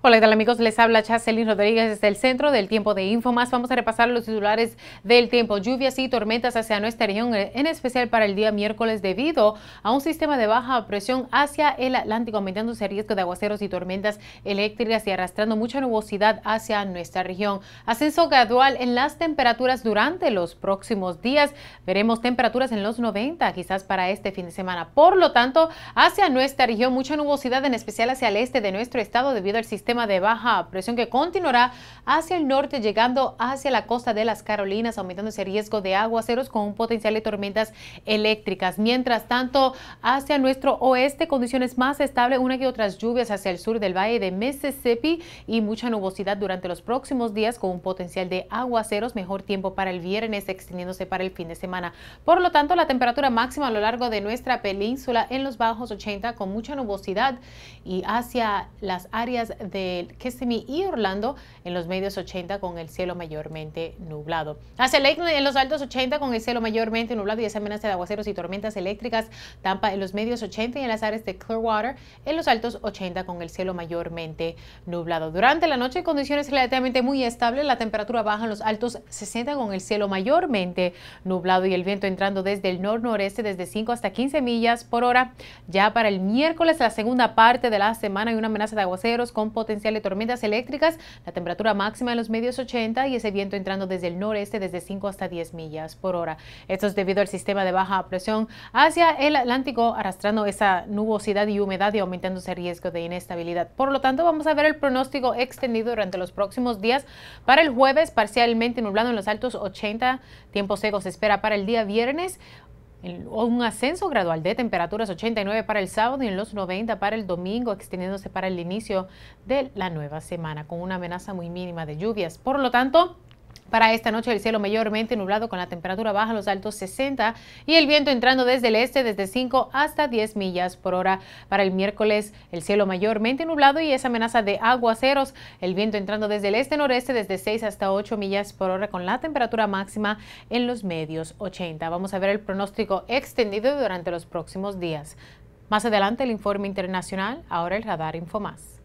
Hola, ¿qué tal amigos? Les habla Chaselin Rodríguez desde el centro del tiempo de Infomas. Vamos a repasar los titulares del tiempo. Lluvias y tormentas hacia nuestra región, en especial para el día miércoles debido a un sistema de baja presión hacia el Atlántico, aumentando ese riesgo de aguaceros y tormentas eléctricas y arrastrando mucha nubosidad hacia nuestra región. Ascenso gradual en las temperaturas durante los próximos días. Veremos temperaturas en los 90 quizás para este fin de semana. Por lo tanto, hacia nuestra región mucha nubosidad, en especial hacia el este de nuestro estado debido al sistema tema de baja presión que continuará hacia el norte, llegando hacia la costa de las Carolinas, aumentando ese riesgo de aguaceros con un potencial de tormentas eléctricas. Mientras tanto, hacia nuestro oeste, condiciones más estables, una que otras lluvias hacia el sur del valle de Mississippi y mucha nubosidad durante los próximos días con un potencial de aguaceros, mejor tiempo para el viernes, extendiéndose para el fin de semana. Por lo tanto, la temperatura máxima a lo largo de nuestra península en los bajos 80 con mucha nubosidad y hacia las áreas de de Kissimmee y Orlando en los medios 80 con el cielo mayormente nublado. Hace Lake en los altos 80 con el cielo mayormente nublado y esa amenaza de aguaceros y tormentas eléctricas. Tampa en los medios 80 y en las áreas de Clearwater en los altos 80 con el cielo mayormente nublado. Durante la noche condiciones relativamente muy estables, la temperatura baja en los altos 60 con el cielo mayormente nublado y el viento entrando desde el nor-noreste desde 5 hasta 15 millas por hora. Ya para el miércoles, la segunda parte de la semana, hay una amenaza de aguaceros con potencia potencial de tormentas eléctricas, la temperatura máxima en los medios 80 y ese viento entrando desde el noreste desde 5 hasta 10 millas por hora. Esto es debido al sistema de baja presión hacia el Atlántico arrastrando esa nubosidad y humedad y aumentando ese riesgo de inestabilidad. Por lo tanto, vamos a ver el pronóstico extendido durante los próximos días. Para el jueves, parcialmente nublado en los altos 80, tiempo seco se espera para el día viernes un ascenso gradual de temperaturas 89 para el sábado y en los 90 para el domingo, extendiéndose para el inicio de la nueva semana con una amenaza muy mínima de lluvias. Por lo tanto, para esta noche el cielo mayormente nublado con la temperatura baja los altos 60 y el viento entrando desde el este desde 5 hasta 10 millas por hora. Para el miércoles el cielo mayormente nublado y esa amenaza de aguaceros, el viento entrando desde el este noreste desde 6 hasta 8 millas por hora con la temperatura máxima en los medios 80. Vamos a ver el pronóstico extendido durante los próximos días. Más adelante el informe internacional, ahora el radar Infomás.